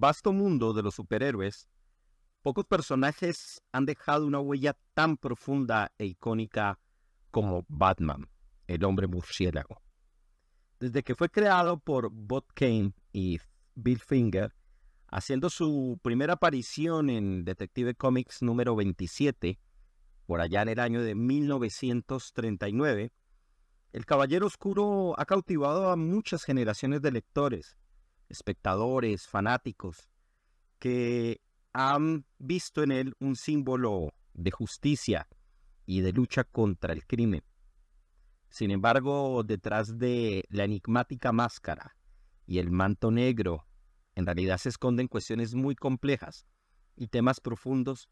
vasto mundo de los superhéroes, pocos personajes han dejado una huella tan profunda e icónica como Batman, el hombre murciélago. Desde que fue creado por Bob Kane y Bill Finger, haciendo su primera aparición en Detective Comics número 27, por allá en el año de 1939, el Caballero Oscuro ha cautivado a muchas generaciones de lectores, espectadores, fanáticos, que han visto en él un símbolo de justicia y de lucha contra el crimen. Sin embargo, detrás de la enigmática máscara y el manto negro, en realidad se esconden cuestiones muy complejas y temas profundos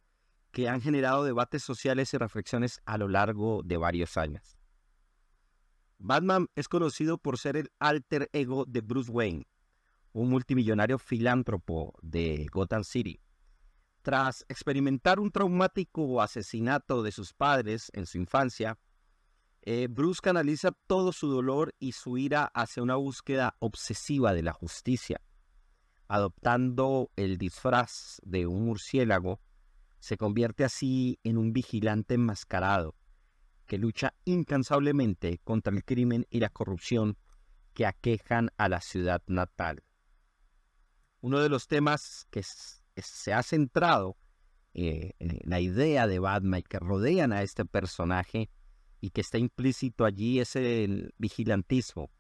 que han generado debates sociales y reflexiones a lo largo de varios años. Batman es conocido por ser el alter ego de Bruce Wayne, un multimillonario filántropo de Gotham City. Tras experimentar un traumático asesinato de sus padres en su infancia, eh, Bruce canaliza todo su dolor y su ira hacia una búsqueda obsesiva de la justicia. Adoptando el disfraz de un murciélago, se convierte así en un vigilante enmascarado que lucha incansablemente contra el crimen y la corrupción que aquejan a la ciudad natal uno de los temas que, se ha centrado eh, en la idea de Batman y que rodean a este personaje y que está implícito allí es el vigilantismo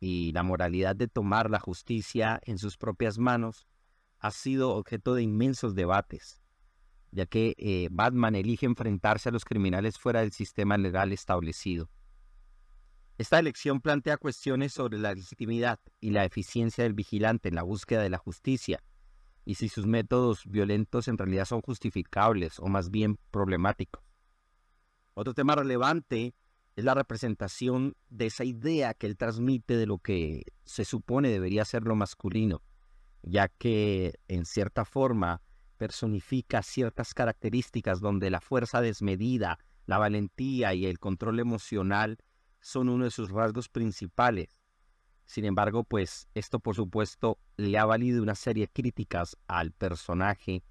y la moralidad de tomar la justicia en sus propias manos ha sido objeto de inmensos debates, ya que eh, Batman elige enfrentarse a los criminales fuera del sistema legal establecido esta elección plantea cuestiones sobre la legitimidad y la eficiencia del vigilante en la búsqueda de la justicia y si sus métodos violentos en realidad son justificables o más bien problemáticos. Otro tema relevante es la representación de esa idea que él transmite de lo que se supone debería ser lo masculino, ya que en cierta forma personifica ciertas características donde la fuerza desmedida, la valentía y el control emocional son uno de sus rasgos principales. Sin embargo, pues esto por supuesto le ha valido una serie de críticas al personaje,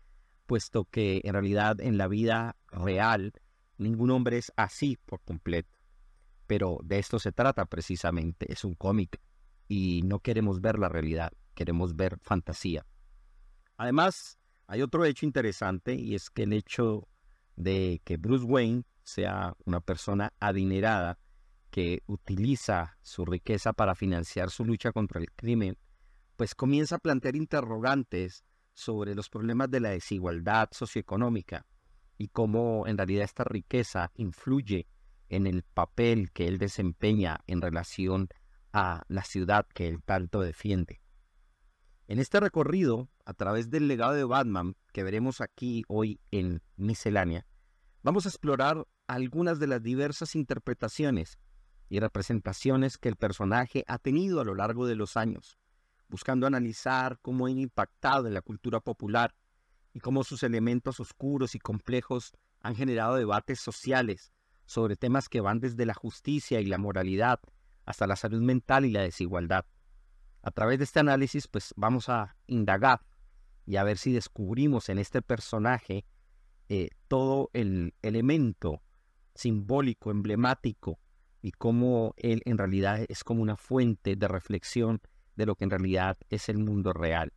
puesto que en realidad en la vida real ningún hombre es así por completo. Pero de esto se trata precisamente, es un cómic y no queremos ver la realidad, queremos ver fantasía. Además, hay otro hecho interesante y es que el hecho de que Bruce Wayne sea una persona adinerada que utiliza su riqueza para financiar su lucha contra el crimen, pues comienza a plantear interrogantes sobre los problemas de la desigualdad socioeconómica y cómo en realidad esta riqueza influye en el papel que él desempeña en relación a la ciudad que él tanto defiende. En este recorrido, a través del legado de Batman que veremos aquí hoy en Miscelánea, vamos a explorar algunas de las diversas interpretaciones y representaciones que el personaje ha tenido a lo largo de los años, buscando analizar cómo ha impactado en la cultura popular y cómo sus elementos oscuros y complejos han generado debates sociales sobre temas que van desde la justicia y la moralidad hasta la salud mental y la desigualdad. A través de este análisis, pues vamos a indagar y a ver si descubrimos en este personaje eh, todo el elemento simbólico, emblemático y cómo él en realidad es como una fuente de reflexión de lo que en realidad es el mundo real,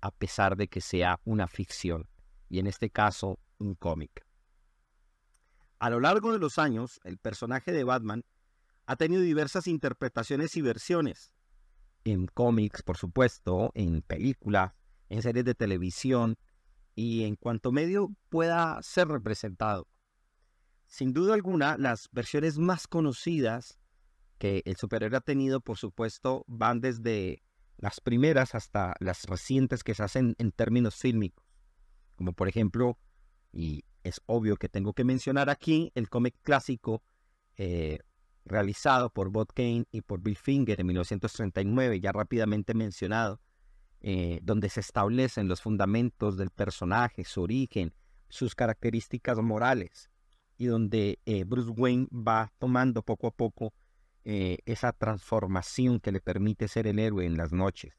a pesar de que sea una ficción, y en este caso un cómic. A lo largo de los años, el personaje de Batman ha tenido diversas interpretaciones y versiones, en cómics, por supuesto, en películas, en series de televisión, y en cuanto medio pueda ser representado sin duda alguna, las versiones más conocidas que el superhéroe ha tenido, por supuesto, van desde las primeras hasta las recientes que se hacen en términos fílmicos. Como por ejemplo, y es obvio que tengo que mencionar aquí, el cómic clásico eh, realizado por Bob Kane y por Bill Finger en 1939, ya rápidamente mencionado, eh, donde se establecen los fundamentos del personaje, su origen, sus características morales donde eh, Bruce Wayne va tomando poco a poco eh, esa transformación que le permite ser el héroe en las noches.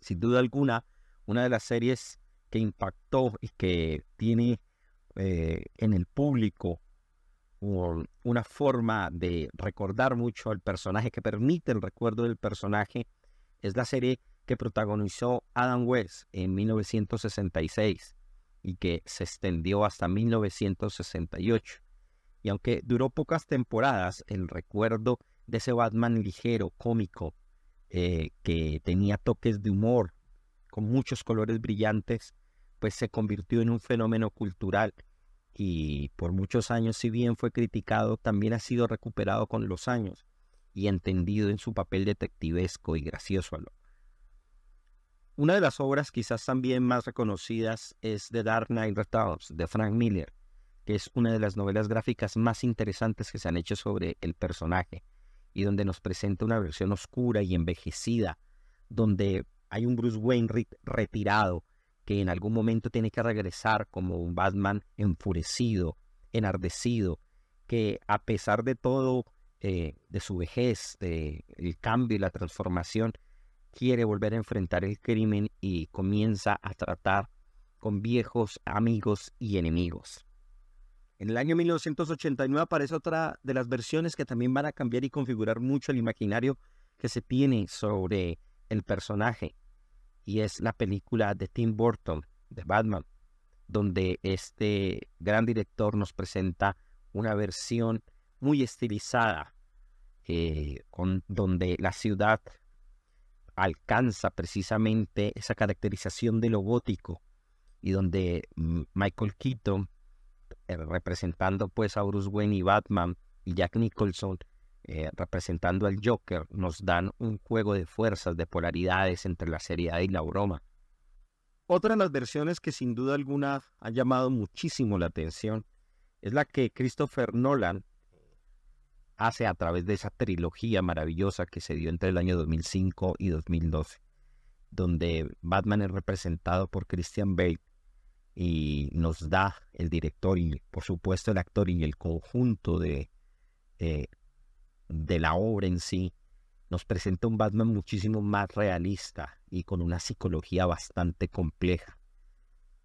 Sin duda alguna, una de las series que impactó y que tiene eh, en el público una forma de recordar mucho al personaje, que permite el recuerdo del personaje, es la serie que protagonizó Adam West en 1966 y que se extendió hasta 1968. Y aunque duró pocas temporadas, el recuerdo de ese Batman ligero, cómico, eh, que tenía toques de humor, con muchos colores brillantes, pues se convirtió en un fenómeno cultural y por muchos años, si bien fue criticado, también ha sido recuperado con los años y entendido en su papel detectivesco y gracioso a lo una de las obras quizás también más reconocidas es The Dark Knight Returns de Frank Miller, que es una de las novelas gráficas más interesantes que se han hecho sobre el personaje y donde nos presenta una versión oscura y envejecida, donde hay un Bruce Wayne retirado que en algún momento tiene que regresar como un Batman enfurecido, enardecido, que a pesar de todo, eh, de su vejez, de el cambio y la transformación, quiere volver a enfrentar el crimen y comienza a tratar con viejos amigos y enemigos. En el año 1989 aparece otra de las versiones que también van a cambiar y configurar mucho el imaginario que se tiene sobre el personaje, y es la película de Tim Burton, de Batman, donde este gran director nos presenta una versión muy estilizada, eh, donde la ciudad alcanza precisamente esa caracterización de lo gótico y donde Michael Keaton, eh, representando pues a Bruce Wayne y Batman, y Jack Nicholson, eh, representando al Joker, nos dan un juego de fuerzas, de polaridades entre la seriedad y la broma. Otra de las versiones que sin duda alguna ha llamado muchísimo la atención es la que Christopher Nolan hace a través de esa trilogía maravillosa que se dio entre el año 2005 y 2012, donde Batman es representado por Christian Bale y nos da el director y por supuesto el actor y el conjunto de, eh, de la obra en sí, nos presenta un Batman muchísimo más realista y con una psicología bastante compleja,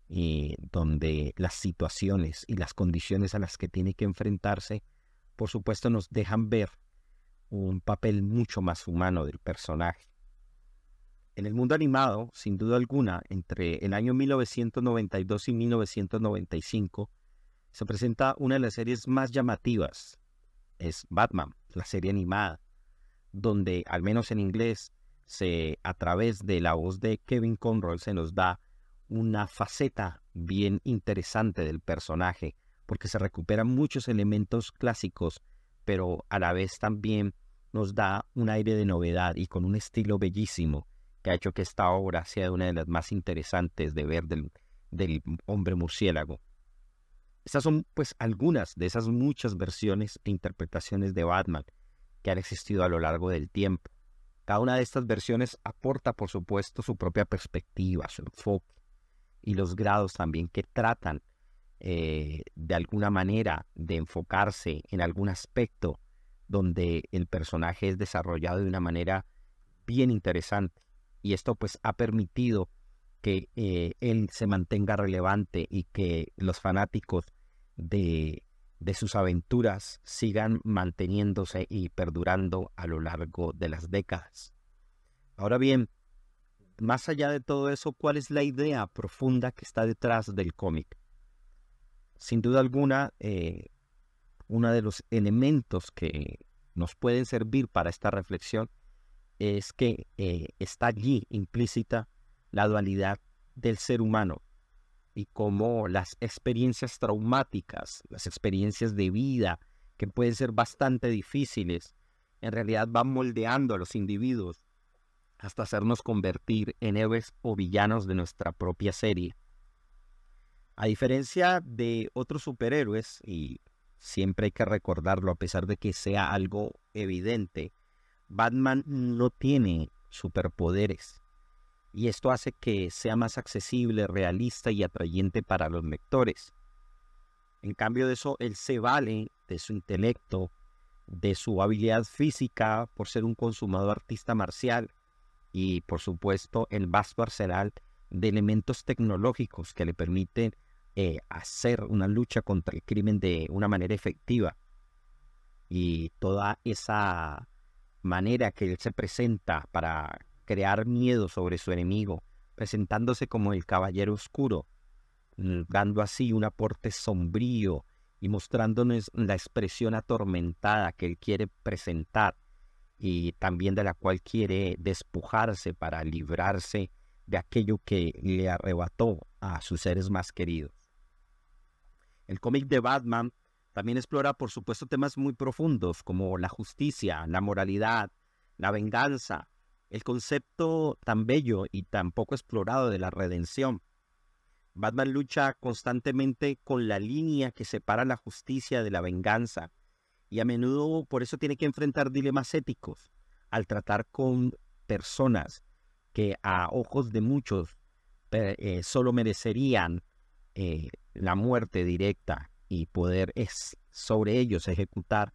y donde las situaciones y las condiciones a las que tiene que enfrentarse por supuesto nos dejan ver un papel mucho más humano del personaje. En el mundo animado, sin duda alguna, entre el año 1992 y 1995, se presenta una de las series más llamativas. Es Batman, la serie animada, donde, al menos en inglés, se, a través de la voz de Kevin Conroy se nos da una faceta bien interesante del personaje, porque se recuperan muchos elementos clásicos, pero a la vez también nos da un aire de novedad y con un estilo bellísimo que ha hecho que esta obra sea una de las más interesantes de ver del, del hombre murciélago. Estas son pues algunas de esas muchas versiones e interpretaciones de Batman que han existido a lo largo del tiempo. Cada una de estas versiones aporta por supuesto su propia perspectiva, su enfoque y los grados también que tratan eh, de alguna manera de enfocarse en algún aspecto donde el personaje es desarrollado de una manera bien interesante. Y esto pues ha permitido que eh, él se mantenga relevante y que los fanáticos de, de sus aventuras sigan manteniéndose y perdurando a lo largo de las décadas. Ahora bien, más allá de todo eso, ¿cuál es la idea profunda que está detrás del cómic? sin duda alguna, eh, uno de los elementos que nos pueden servir para esta reflexión es que eh, está allí implícita la dualidad del ser humano y cómo las experiencias traumáticas, las experiencias de vida, que pueden ser bastante difíciles, en realidad van moldeando a los individuos hasta hacernos convertir en héroes o villanos de nuestra propia serie. A diferencia de otros superhéroes, y siempre hay que recordarlo a pesar de que sea algo evidente, Batman no tiene superpoderes. Y esto hace que sea más accesible, realista y atrayente para los lectores. En cambio de eso, él se vale de su intelecto, de su habilidad física por ser un consumado artista marcial y por supuesto el vasto arsenal de elementos tecnológicos que le permiten eh, hacer una lucha contra el crimen de una manera efectiva. Y toda esa manera que él se presenta para crear miedo sobre su enemigo, presentándose como el caballero oscuro, mm, dando así un aporte sombrío y mostrándonos la expresión atormentada que él quiere presentar y también de la cual quiere despojarse para librarse de aquello que le arrebató a sus seres más queridos. El cómic de Batman también explora, por supuesto, temas muy profundos como la justicia, la moralidad, la venganza, el concepto tan bello y tan poco explorado de la redención. Batman lucha constantemente con la línea que separa la justicia de la venganza y a menudo por eso tiene que enfrentar dilemas éticos al tratar con personas que a ojos de muchos eh, solo merecerían eh, la muerte directa y poder es sobre ellos ejecutar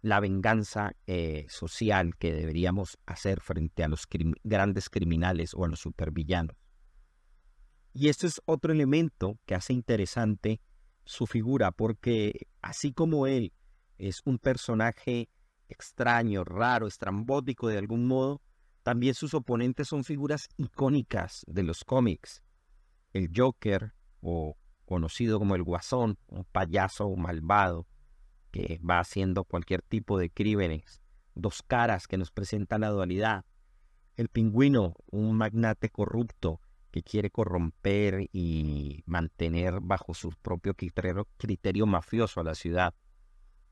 la venganza eh, social que deberíamos hacer frente a los grandes criminales o a los supervillanos. Y este es otro elemento que hace interesante su figura, porque así como él es un personaje extraño, raro, estrambótico de algún modo, también sus oponentes son figuras icónicas de los cómics. El Joker o conocido como el Guasón, un payaso malvado que va haciendo cualquier tipo de crímenes, dos caras que nos presentan la dualidad, el pingüino, un magnate corrupto que quiere corromper y mantener bajo su propio criterio, mafioso a la ciudad,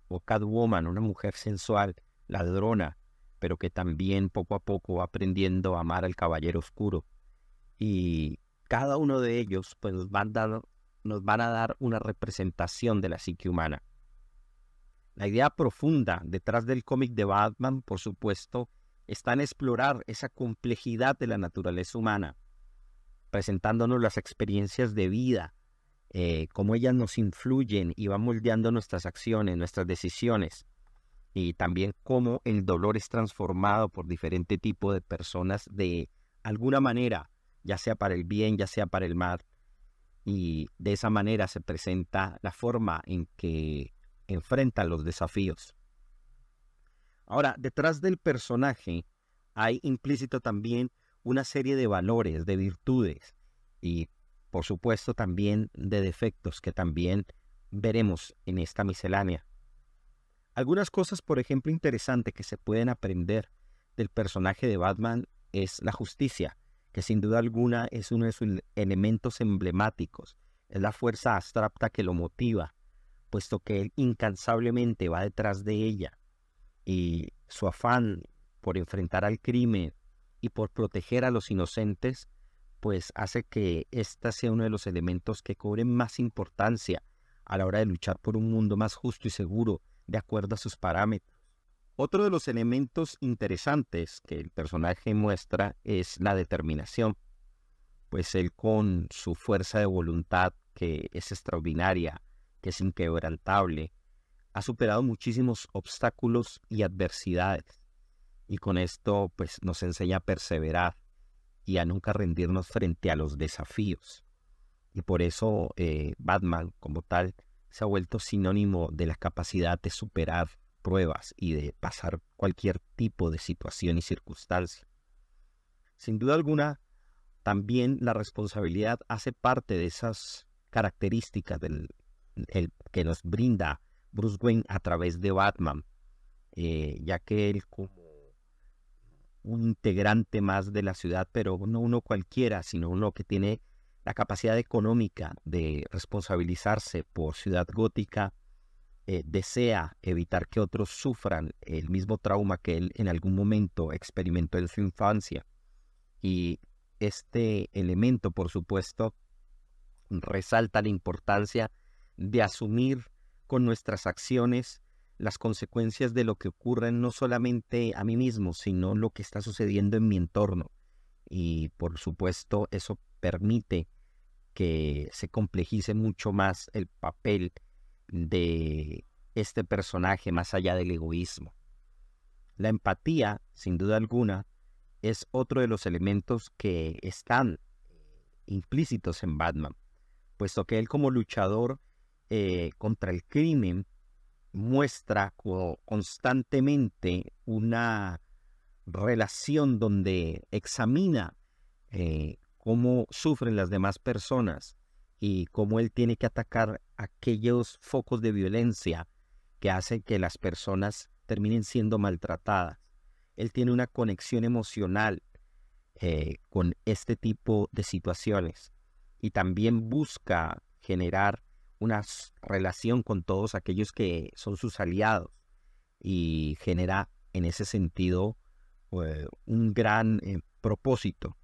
o Catwoman, una mujer sensual, ladrona, pero que también poco a poco va aprendiendo a amar al caballero oscuro. Y cada uno de ellos pues van, dando nos van a dar una representación de la psique humana. La idea profunda detrás del cómic de Batman, por supuesto, está en explorar esa complejidad de la naturaleza humana, presentándonos las experiencias de vida, eh, cómo ellas nos influyen y van moldeando nuestras acciones, nuestras decisiones, y también cómo el dolor es transformado por diferente tipo de personas de alguna manera, ya sea para el bien, ya sea para el mal, y de esa manera se presenta la forma en que enfrenta los desafíos. Ahora, detrás del personaje hay implícito también una serie de valores, de virtudes y por supuesto también de defectos que también veremos en esta miscelánea. Algunas cosas, por ejemplo, interesantes que se pueden aprender del personaje de Batman es la justicia, que sin duda alguna es uno de sus elementos emblemáticos, es la fuerza abstracta que lo motiva, puesto que él incansablemente va detrás de ella y su afán por enfrentar al crimen y por proteger a los inocentes, pues hace que ésta sea uno de los elementos que cobren más importancia a la hora de luchar por un mundo más justo y seguro de acuerdo a sus parámetros. Otro de los elementos interesantes que el personaje muestra es la determinación, pues él con su fuerza de voluntad que es extraordinaria, que es inquebrantable, ha superado muchísimos obstáculos y adversidades. Y con esto pues nos enseña a perseverar y a nunca rendirnos frente a los desafíos. Y por eso eh, Batman como tal se ha vuelto sinónimo de la capacidad de superar pruebas y de pasar cualquier tipo de situación y circunstancia. Sin duda alguna, también la responsabilidad hace parte de esas características que nos brinda Bruce Wayne a través de Batman, eh, ya que él como un integrante más de la ciudad, pero no uno cualquiera, sino uno que tiene la capacidad económica de responsabilizarse por Ciudad Gótica, eh, desea evitar que otros sufran el mismo trauma que él en algún momento experimentó en su infancia. Y este elemento, por supuesto, resalta la importancia de asumir con nuestras acciones las consecuencias de lo que ocurre no solamente a mí mismo, sino lo que está sucediendo en mi entorno. Y por supuesto eso permite que se complejice mucho más el papel de este personaje más allá del egoísmo. La empatía, sin duda alguna, es otro de los elementos que están eh, implícitos en Batman, puesto que él como luchador eh, contra el crimen muestra constantemente una relación donde examina eh, cómo sufren las demás personas, y cómo él tiene que atacar aquellos focos de violencia que hacen que las personas terminen siendo maltratadas. Él tiene una conexión emocional eh, con este tipo de situaciones y también busca generar una relación con todos aquellos que son sus aliados y genera en ese sentido eh, un gran eh, propósito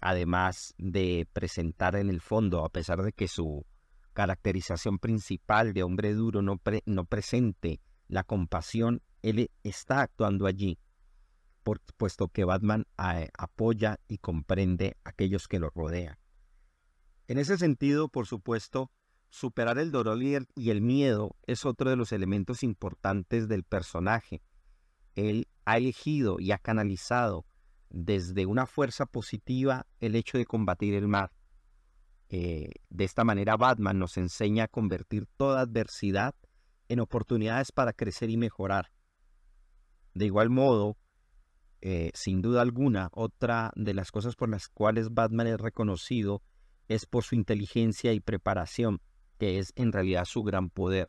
además de presentar en el fondo, a pesar de que su caracterización principal de hombre duro no, presente la compasión, él está actuando allí, por, puesto que Batman eh, apoya y comprende a aquellos que lo rodean. En ese sentido, por supuesto, superar el dolor y el miedo es otro de los elementos importantes del personaje. Él ha elegido y ha canalizado desde una fuerza positiva el hecho de combatir el mal. Eh, de esta manera Batman nos enseña a convertir toda adversidad en oportunidades para crecer y mejorar. De igual modo, eh, sin duda alguna, otra de las cosas por las cuales Batman es reconocido es por su inteligencia y preparación, que es en realidad su gran poder.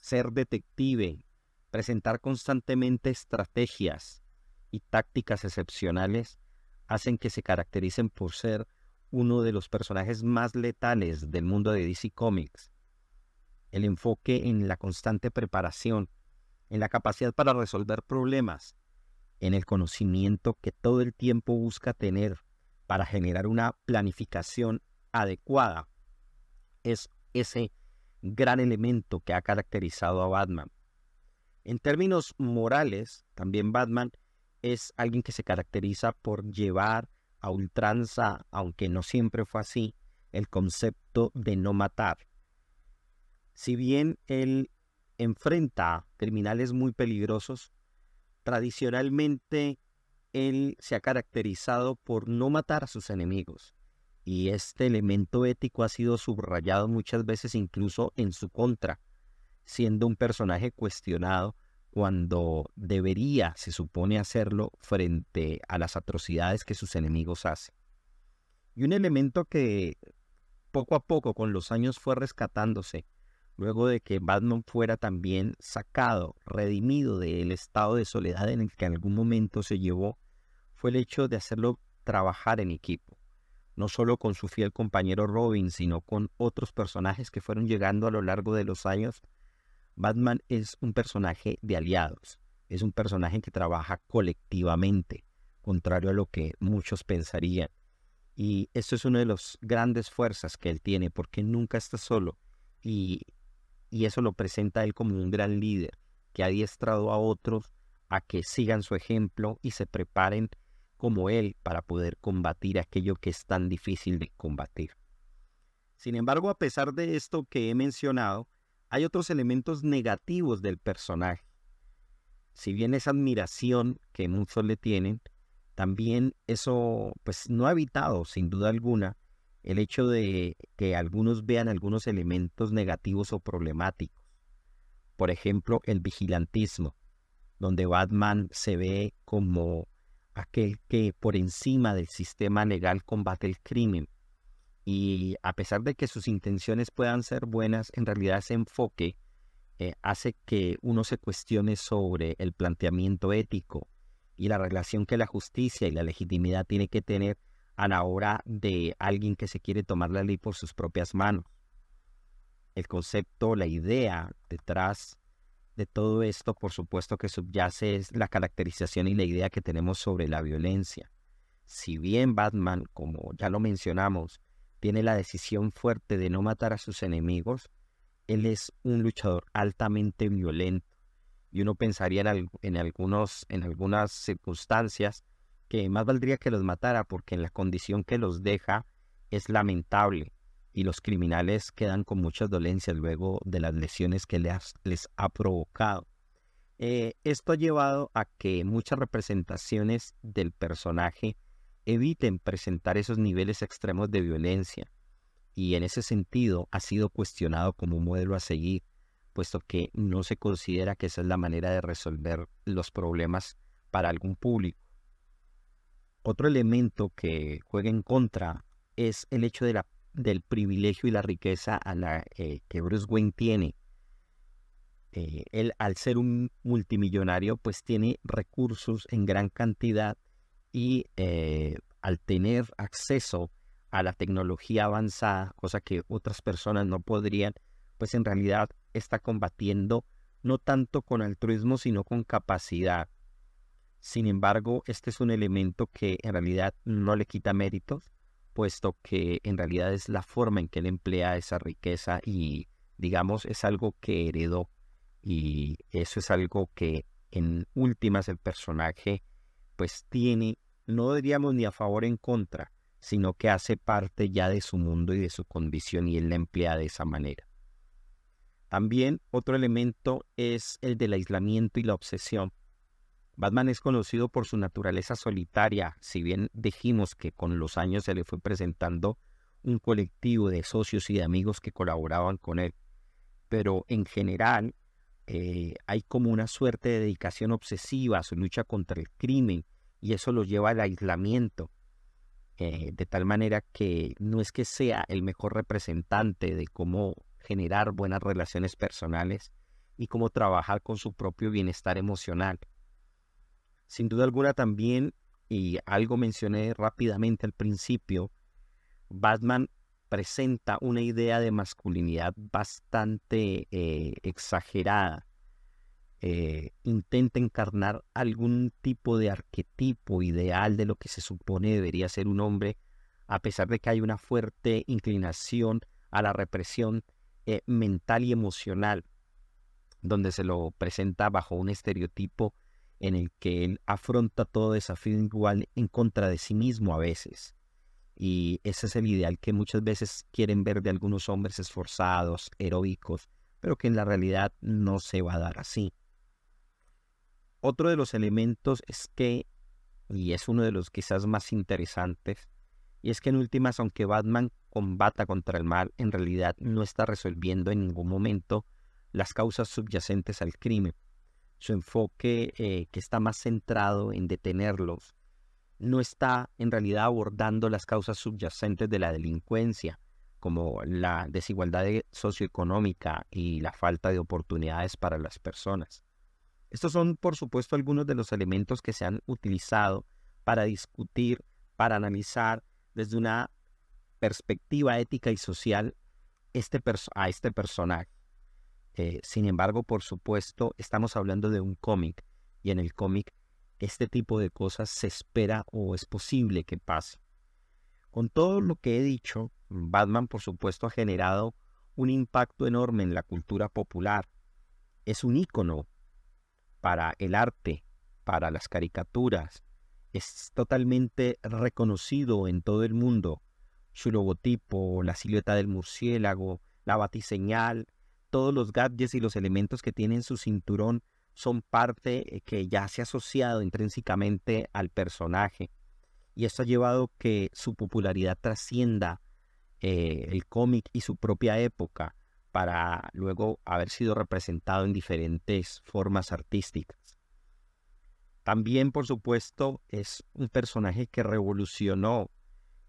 Ser detective, presentar constantemente estrategias, y tácticas excepcionales hacen que se caractericen por ser uno de los personajes más letales del mundo de DC Comics. El enfoque en la constante preparación, en la capacidad para resolver problemas, en el conocimiento que todo el tiempo busca tener para generar una planificación adecuada, es ese gran elemento que ha caracterizado a Batman. En términos morales, también Batman es alguien que se caracteriza por llevar a ultranza, aunque no siempre fue así, el concepto de no matar. Si bien él enfrenta criminales muy peligrosos, tradicionalmente él se ha caracterizado por no matar a sus enemigos. Y este elemento ético ha sido subrayado muchas veces incluso en su contra, siendo un personaje cuestionado cuando debería, se supone, hacerlo frente a las atrocidades que sus enemigos hacen. Y un elemento que poco a poco con los años fue rescatándose, luego de que Batman fuera también sacado, redimido del estado de soledad en el que en algún momento se llevó, fue el hecho de hacerlo trabajar en equipo, no solo con su fiel compañero Robin, sino con otros personajes que fueron llegando a lo largo de los años Batman es un personaje de aliados, es un personaje que trabaja colectivamente, contrario a lo que muchos pensarían. Y esto es una de las grandes fuerzas que él tiene, porque nunca está solo. Y, y eso lo presenta él como un gran líder, que ha adiestrado a otros a que sigan su ejemplo y se preparen como él para poder combatir aquello que es tan difícil de combatir. Sin embargo, a pesar de esto que he mencionado, hay otros elementos negativos del personaje. Si bien esa admiración que muchos le tienen, también eso pues no ha evitado sin duda alguna el hecho de que algunos vean algunos elementos negativos o problemáticos. Por ejemplo, el vigilantismo, donde Batman se ve como aquel que por encima del sistema legal combate el crimen y a pesar de que sus intenciones puedan ser buenas, en realidad ese enfoque eh, hace que uno se cuestione sobre el planteamiento ético y la relación que la justicia y la legitimidad tiene que tener a la hora de alguien que se quiere tomar la ley por sus propias manos. El concepto, la idea detrás de todo esto, por supuesto que subyace es la caracterización y la idea que tenemos sobre la violencia. Si bien Batman, como ya lo mencionamos, tiene la decisión fuerte de no matar a sus enemigos, él es un luchador altamente violento. Y uno pensaría en, algunos, en algunas circunstancias que más valdría que los matara porque en la condición que los deja es lamentable y los criminales quedan con muchas dolencias luego de las lesiones que les, ha provocado. Eh, esto ha llevado a que muchas representaciones del personaje eviten presentar esos niveles extremos de violencia. Y en ese sentido ha sido cuestionado como un modelo a seguir, puesto que no se considera que esa es la manera de resolver los problemas para algún público. Otro elemento que juega en contra es el hecho de la, del privilegio y la riqueza eh, que Bruce Wayne tiene. Eh, él, al ser un multimillonario, pues tiene recursos en gran cantidad y eh, al tener acceso a la tecnología avanzada, cosa que otras personas no podrían, pues en realidad está combatiendo no tanto con altruismo, sino con capacidad. Sin embargo, este es un elemento que en realidad no le quita méritos, puesto que en realidad es la forma en que él emplea esa riqueza y, digamos, es algo que heredó. Y eso es algo que en últimas el personaje pues tiene, no diríamos ni a favor en contra, sino que hace parte ya de su mundo y de su condición y él la emplea de esa manera. También otro elemento es el del aislamiento y la obsesión. Batman es conocido por su naturaleza solitaria, si bien dijimos que con los años se le fue presentando un colectivo de socios y de amigos que colaboraban con él, pero en general eh, hay como una suerte de dedicación obsesiva a su lucha contra el crimen y eso lo lleva al aislamiento, eh, de tal manera que no es que sea el mejor representante de cómo generar buenas relaciones personales y cómo trabajar con su propio bienestar emocional. Sin duda alguna también, y algo mencioné rápidamente al principio, Batman presenta una idea de masculinidad bastante eh, exagerada. Eh, intenta encarnar algún tipo de arquetipo ideal de lo que se supone debería ser un hombre, a pesar de que hay una fuerte inclinación a la represión eh, mental y emocional, donde se lo presenta bajo un estereotipo en el que él afronta todo desafío igual en contra de sí mismo a veces. Y ese es el ideal que muchas veces quieren ver de algunos hombres esforzados, heroicos, pero que en la realidad no se va a dar así. Otro de los elementos es que, y es uno de los quizás más interesantes, y es que en últimas, aunque Batman combata contra el mal, en realidad no está resolviendo en ningún momento las causas subyacentes al crimen. Su enfoque, eh, que está más centrado en detenerlos, no está en realidad abordando las causas subyacentes de la delincuencia, como la desigualdad socioeconómica y la falta de oportunidades para las personas. Estos son, por supuesto, algunos de los elementos que se han utilizado para discutir, para analizar desde una perspectiva ética y social este a este personaje. Eh, sin embargo, por supuesto, estamos hablando de un cómic y en el cómic este tipo de cosas se espera o es posible que pase. Con todo lo que he dicho, Batman por supuesto ha generado un impacto enorme en la cultura popular. Es un ícono para el arte, para las caricaturas. Es totalmente reconocido en todo el mundo. Su logotipo, la silueta del murciélago, la batiseñal, todos los gadgets y los elementos que tiene en su cinturón son parte eh, que ya se ha asociado intrínsecamente al personaje. Y esto ha llevado que su popularidad trascienda eh, el cómic y su propia época para luego haber sido representado en diferentes formas artísticas. También, por supuesto, es un personaje que revolucionó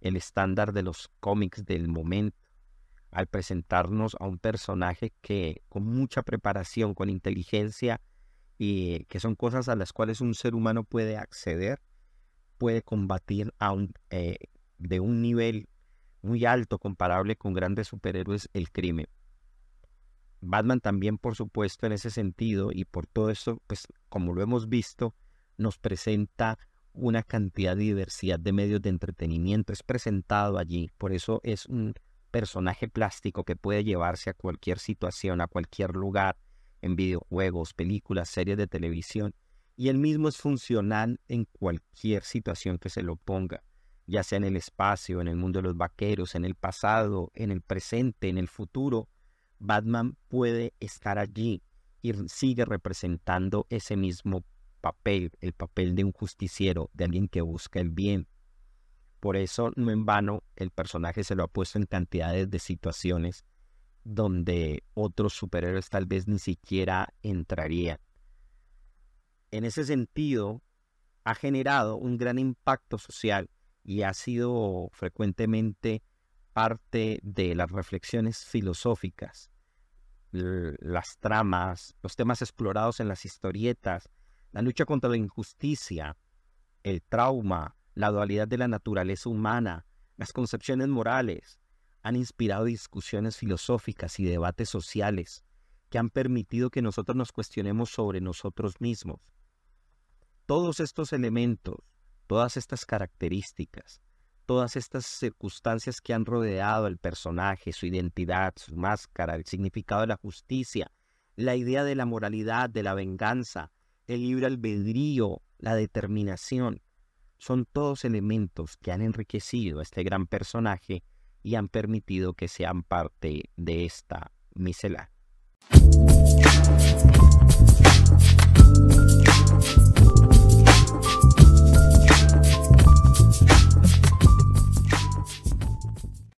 el estándar de los cómics del momento al presentarnos a un personaje que con mucha preparación, con inteligencia, y que son cosas a las cuales un ser humano puede acceder, puede combatir a eh, de un nivel muy alto comparable con grandes superhéroes el crimen. Batman también, por supuesto, en ese sentido y por todo esto, pues como lo hemos visto, nos presenta una cantidad de diversidad de medios de entretenimiento. Es presentado allí, por eso es un personaje plástico que puede llevarse a cualquier situación, a cualquier lugar, en videojuegos, películas, series de televisión, y el mismo es funcional en cualquier situación que se lo ponga, ya sea en el espacio, en el mundo de los vaqueros, en el pasado, en el presente, en el futuro. Batman puede estar allí y sigue representando ese mismo papel, el papel de un justiciero, de alguien que busca el bien. Por eso, no en vano, el personaje se lo ha puesto en cantidades de situaciones donde otros superhéroes tal vez ni siquiera entrarían. En ese sentido, ha generado un gran impacto social y ha sido frecuentemente parte de las reflexiones filosóficas, las tramas, los temas explorados en las historietas, la lucha contra la injusticia, el trauma, la dualidad de la naturaleza humana, las concepciones morales, han inspirado discusiones filosóficas y debates sociales que han permitido que nosotros nos cuestionemos sobre nosotros mismos. Todos estos elementos, todas estas características, todas estas circunstancias que han rodeado al personaje, su identidad, su máscara, el significado de la justicia, la idea de la moralidad, de la venganza, el libre albedrío, la determinación, son todos elementos que han enriquecido a este gran personaje y han permitido que sean parte de esta miscelánea.